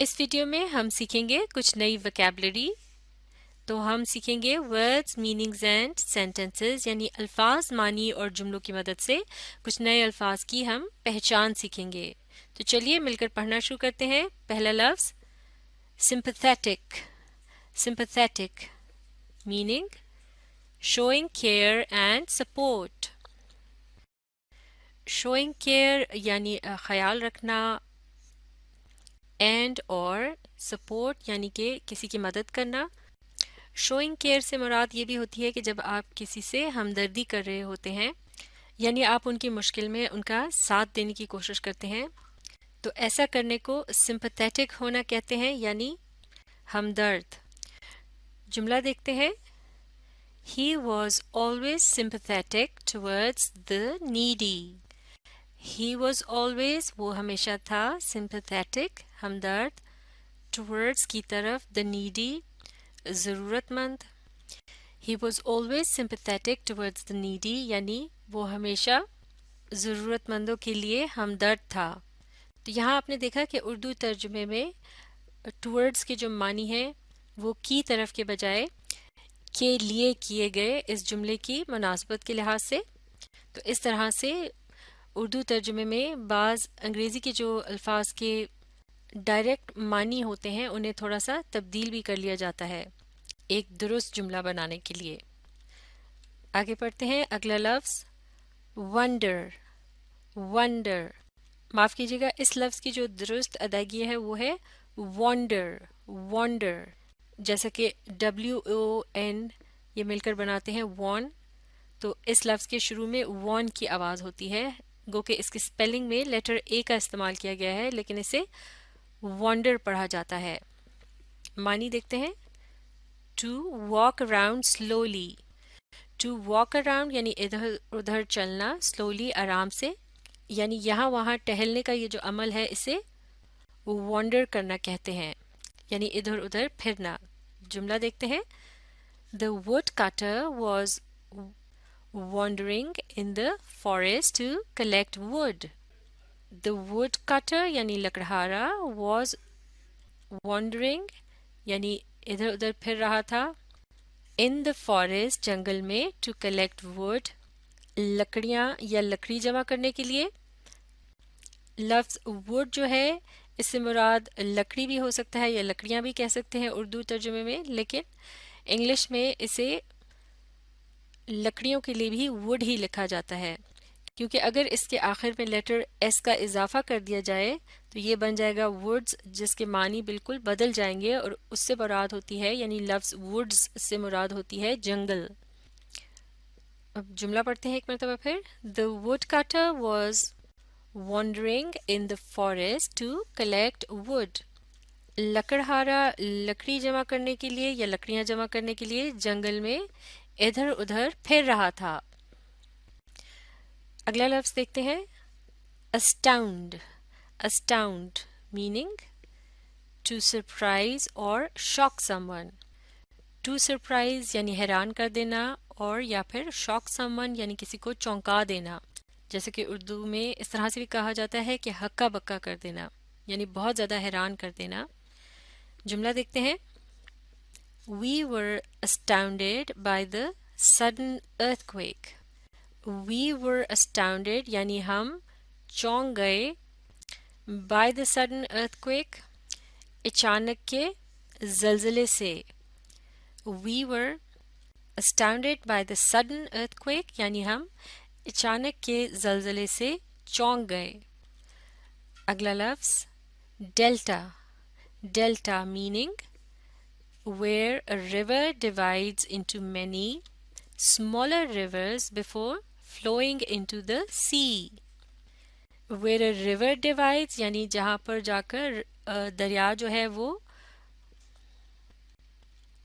इस वीडियो में हम सीखेंगे कुछ नई वकेबलरी तो हम सीखेंगे वर्ड्स मीनिंग्स एंड सेंटेंसेस यानी अल्फाज मानी और जुमलों की मदद से कुछ नए अल्फाज की हम पहचान सीखेंगे तो चलिए मिलकर पढ़ना शुरू करते हैं पहला लफ्ज sympathetic sympathetic meaning showing care and support showing care यानी ख्याल रखना एंड और सपोर्ट यानी कि किसी की मदद करना शोइंग केयर से मुराद ये भी होती है कि जब आप किसी से हमदर्दी कर रहे होते हैं यानी आप उनकी मुश्किल में उनका साथ देने की कोशिश करते हैं तो ऐसा करने को सिंपथेटिक होना कहते हैं यानी हमदर्द जुमला देखते हैं he was always sympathetic towards the needy he was always वो हमेशा था सिंपथेटिक हमदर्द टूवर्ड्स की तरफ द नीडी ज़रूरतमंद he was always sympathetic towards the needy यानी वो हमेशा ज़रूरतमंदों के लिए हमदर्द था तो यहाँ आपने देखा कि उर्दू तर्जुमे में टूवर्ड्स के जो मानी है वो की तरफ के बजाय के लिए किए गए इस जुमले की मुनासबत के लिहाज से तो इस तरह से उर्दू तर्जुमे में बाज़ अंग्रेज़ी के जो अल्फाज के डायरेक्ट मानी होते हैं उन्हें थोड़ा सा तब्दील भी कर लिया जाता है एक दुरुस्त जुमला बनाने के लिए आगे पढ़ते हैं अगला लफ्ज़ वंडर वंडर माफ़ कीजिएगा इस लफ्ज़ की जो दुरुस्त अदायगी है वो है वॉन्डर वंडर जैसा कि डब्ल्यू ओ एन ये मिलकर बनाते हैं वॉन तो इस लफ्ज़ के शुरू में वॉन की आवाज़ होती है गो के इसकी स्पेलिंग में लेटर ए का इस्तेमाल किया गया है लेकिन इसे वॉन्डर पढ़ा जाता है मानी देखते हैं to walk around slowly to walk around यानी इधर उधर चलना स्लोली आराम से यानी यहाँ वहाँ टहलने का ये जो अमल है इसे वॉन्डर करना कहते हैं यानी इधर उधर फिरना जुमला देखते हैं the woodcutter was wandering in the forest to collect wood. The woodcutter यानी लकड़हारा was wandering यानी इधर उधर फिर रहा था इन द फॉरेस्ट जंगल में टू कलेक्ट वुड लकड़ियाँ या लकड़ी जमा करने के लिए लफ्स वुड जो है इससे मुराद लकड़ी भी हो सकता है या लकड़ियाँ भी कह सकते हैं उर्दू तर्जुमे में लेकिन इंग्लिश में इसे लकड़ियों के लिए भी वुड ही लिखा जाता है क्योंकि अगर इसके आखिर में लेटर एस का इजाफा कर दिया जाए तो ये बन जाएगा वुड्स जिसके मानी बिल्कुल बदल जाएंगे और उससे मुराद होती है यानी लफ्ज़ वुड्स से मुराद होती है जंगल अब जुमला पढ़ते हैं एक मरतबा फिर the woodcutter was wandering in the forest to collect wood लकड़हारा लकड़ी जमा करने के लिए या लकड़ियां जमा करने के लिए जंगल में इधर उधर फिर रहा था अगला लफ्ज देखते हैं astound astound meaning to surprise और शॉक someone टू सरप्राइज यानी हैरान कर देना और या फिर शॉक someone यानी किसी को चौंका देना जैसे कि उर्दू में इस तरह से भी कहा जाता है कि हक्का बक्का कर देना यानी बहुत ज़्यादा हैरान कर देना जुमला देखते हैं We were astounded by the sudden earthquake. We were astounded, yani hum chong gaye, by the sudden earthquake. अचानक के जलजले से. We were astounded by the sudden earthquake, yani हम अचानक के जलजले से चौंक गए. अगला delta. Delta meaning where a river divides into many smaller rivers before flowing into the sea. Where a river divides yani jahan par jaakar darya jo hai wo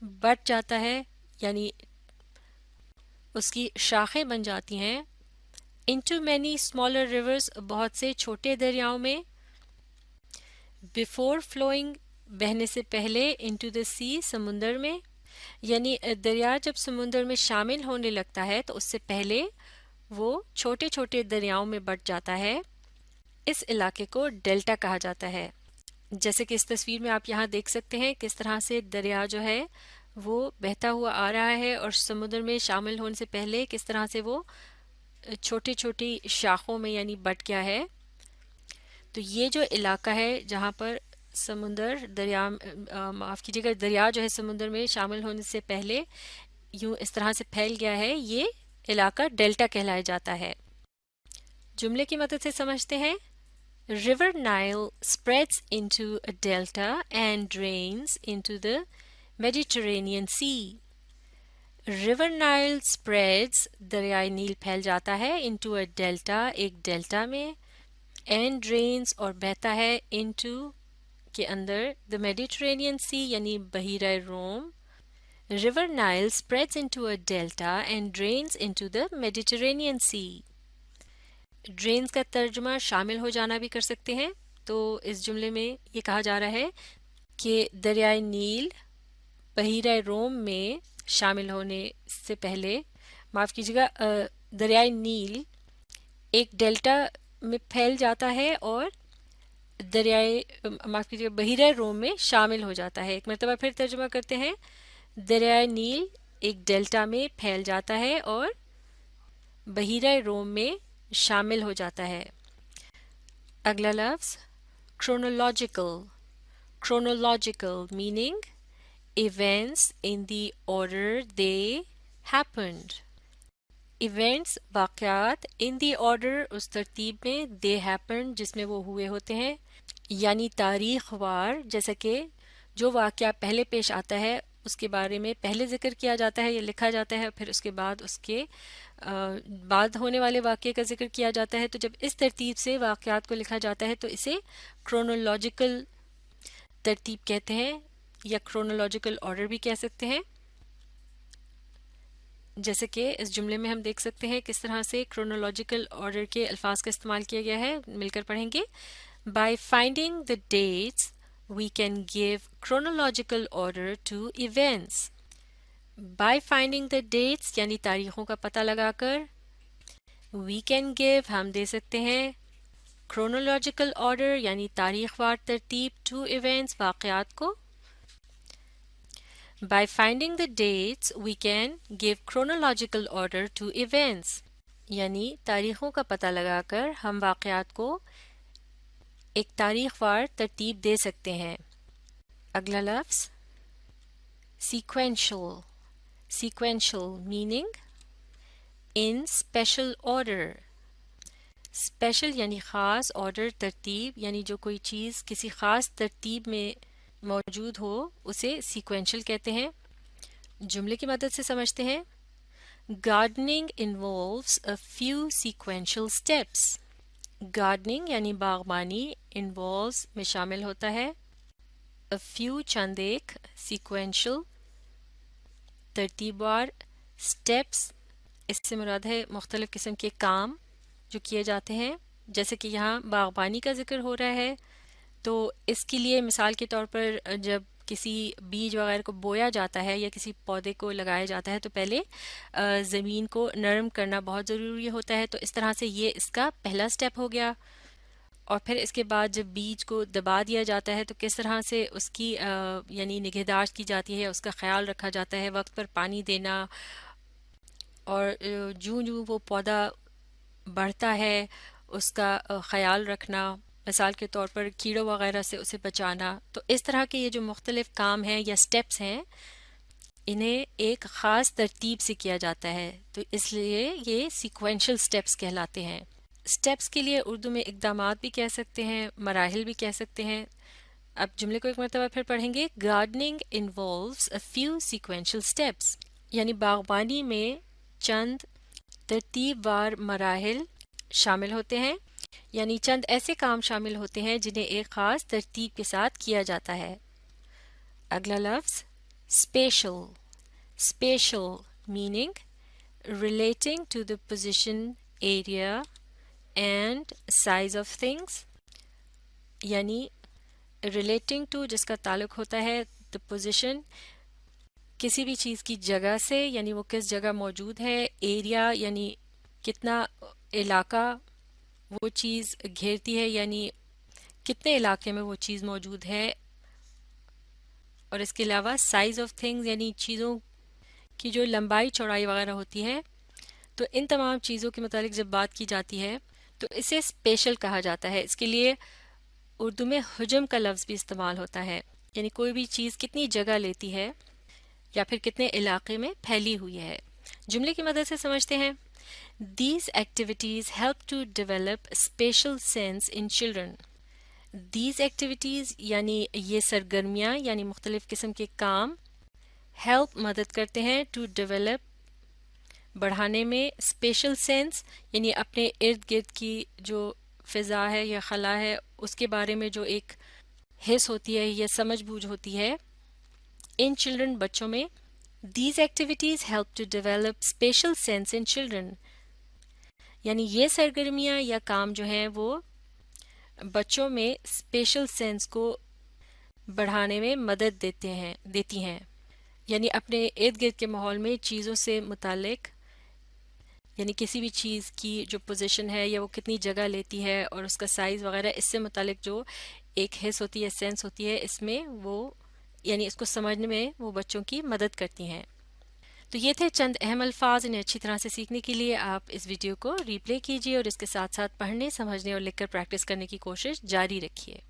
bat jata hai yani uski shaakhein ban jati hain into many smaller rivers bahut se chote daryaon mein before flowing बहने से पहले into the सी समुंदर में यानी दरिया जब समुंदर में शामिल होने लगता है तो उससे पहले वो छोटे छोटे दरियाओं में बट जाता है इस इलाके को डेल्टा कहा जाता है जैसे कि इस तस्वीर में आप यहाँ देख सकते हैं किस तरह से दरिया जो है वो बहता हुआ आ रहा है और समुद्र में शामिल होने से पहले किस तरह से वो छोटी छोटी शाखों में यानी बट गया है तो ये जो इलाका है जहाँ पर समुंदर दरिया माफ़ कीजिएगा दरिया जो है समुंदर में शामिल होने से पहले यूं इस तरह से फैल गया है ये इलाका डेल्टा कहलाया जाता है जुमले की मदद से समझते हैं river Nile spreads into a delta and drains into the Mediterranean sea river Nile spreads दरिया नील फैल जाता है इनटू अ डेल्टा एक डेल्टा में एंड ड्रेन्स और बहता है इनटू के अंदर द मेडिट्रेनियन सी यानी बहिरा रोम river Nile spreads into a delta and drains into the Mediterranean sea drains का तर्जमा शामिल हो जाना भी कर सकते हैं तो इस जुमले में ये कहा जा रहा है कि दरियाए नील बहिरा रोम में शामिल होने से पहले माफ़ कीजिएगा दरियाए नील एक डेल्टा में फैल जाता है और दरियाए माफ़ कीजिए बहिर रोम में शामिल हो जाता है एक मरतबा फिर तर्जुमा करते हैं दरियाए नील एक डेल्टा में फैल जाता है और बहिरा रोम में शामिल हो जाता है अगला लफ्ज़ chronological chronological meaning events in the order they happened events वाक़ात इन दी ऑर्डर उस तरतीब में दे हैपन जिसमें वो हुए होते हैं यानी तारीख वार जैसे कि जो वाक़ पहले पेश आता है उसके बारे में पहले जिक्र किया जाता है या लिखा जाता है फिर उसके बाद उसके बाद होने वाले वाक्य का जिक्र किया जाता है तो जब इस तरतीब से वाक़ात को लिखा जाता है तो इसे क्रोनोलॉजिकल तरतीब कहते हैं या क्रोनोलॉजिकल ऑर्डर भी कह सकते हैं जैसे कि इस जुमले में हम देख सकते हैं किस तरह से क्रोनोलॉजिकल ऑर्डर के अल्फाज का इस्तेमाल किया गया है मिलकर पढ़ेंगे By finding the dates, we can give chronological order to events. By finding the dates यानी तारीखों का पता लगाकर we can give हम दे सकते हैं chronological order यानी तारीखवार तरतीब to events वाक़ात को By finding the dates, we can give chronological order to events. यानी तारीखों का पता लगाकर हम वाक़ात को एक तारीख वार तरतीब दे सकते हैं अगला लफ्ज sequential sequential meaning in special order special यानि ख़ास ऑर्डर तरतीब यानी जो कोई चीज़ किसी ख़ास तरतीब में मौजूद हो उसे सीक्वेंशल कहते हैं जुमले की मदद से समझते हैं gardening involves a few sequential steps gardening यानी बागबानी इन्वॉल्व में शामिल होता है अ फ्यू चंद एक सीक्वेंशल तरतीबार स्टेप्स इससे मुराद है मुख्तलिफ़ किस्म के काम जो किए जाते हैं जैसे कि यहाँ बागबानी का जिक्र हो रहा है तो इसके लिए मिसाल के तौर पर जब किसी बीज वगैरह को बोया जाता है या किसी पौधे को लगाया जाता है तो पहले ज़मीन को नरम करना बहुत ज़रूरी होता है तो इस तरह से ये इसका पहला स्टेप हो गया और फिर इसके बाद जब बीज को दबा दिया जाता है तो किस तरह से उसकी यानी निगहदाश्त की जाती है उसका ख्याल रखा जाता है वक्त पर पानी देना और जूँ जूँ वो पौधा बढ़ता है उसका ख्याल रखना मिसाल के तौर पर कीड़ों वगैरह से उसे बचाना तो इस तरह के ये जो मुख्तलिफ़ काम हैं या स्टेप्स हैं इन्हें एक ख़ास तरतीब से किया जाता है तो इसलिए ये सीक्वेंशल स्टेप्स कहलाते हैं स्टेप्स के लिए उर्दू में इकदाम भी कह सकते हैं मराहल भी कह सकते हैं अब जुमले को एक मरतबा फिर पढ़ेंगे gardening involves a few sequential steps यानी बागबानी में चंद तरतीबवार मराहल शामिल होते हैं यानी चंद ऐसे काम शामिल होते हैं जिन्हें एक ख़ास तरतीब के साथ किया जाता है अगला लफ्ज़ spatial spatial meaning relating to the position area and size of things यानी रिलेटिंग टू जिसका ताल्लुक होता है द पोजिशन किसी भी चीज़ की जगह से यानी वो किस जगह मौजूद है एरिया यानी कितना इलाका वो चीज़ घेरती है यानी कितने इलाके में वो चीज़ मौजूद है और इसके अलावा साइज़ ऑफ थिंग्स यानी चीज़ों की जो लंबाई चौड़ाई वगैरह होती है तो इन तमाम चीज़ों के मतलब जब बात की जाती है तो इसे स्पेशल कहा जाता है इसके लिए उर्दू में हजम का लफ्ज़ भी इस्तेमाल होता है यानी कोई भी चीज़ कितनी जगह लेती है या फिर कितने इलाके में फैली हुई है जुमले की मदद से समझते हैं These activities help to develop spatial sense in children. These activities yani ye सरगर्मियाँ yani mukhtalif qisam ke kaam help madad karte hain to develop बढ़ाने में स्पेशल सेंस यानी अपने इर्द गिर्द की जो फ़िज़ा है या खला है उसके बारे में जो एक हिस होती है या समझ बूझ होती है इन चिल्ड्रन बच्चों में these activities help to develop spatial sense in children यानी ये सरगर्मियाँ या काम जो हैं वो बच्चों में स्पेशल सेंस को बढ़ाने में मदद देते हैं देती हैं यानी अपने इर्द गिर्द के माहौल में चीज़ों से मुतलक यानी किसी भी चीज़ की जो पोजीशन है या वो कितनी जगह लेती है और उसका साइज़ वगैरह इससे मुतलक जो एक हिस होती है सेंस होती है इसमें वो यानी इसको समझने में वो बच्चों की मदद करती हैं तो ये थे चंद अहम अल्फाज इन्हें अच्छी तरह से सीखने के लिए आप इस वीडियो को रीप्ले कीजिए और इसके साथ साथ पढ़ने समझने और लिखकर प्रैक्टिस करने की कोशिश जारी रखिए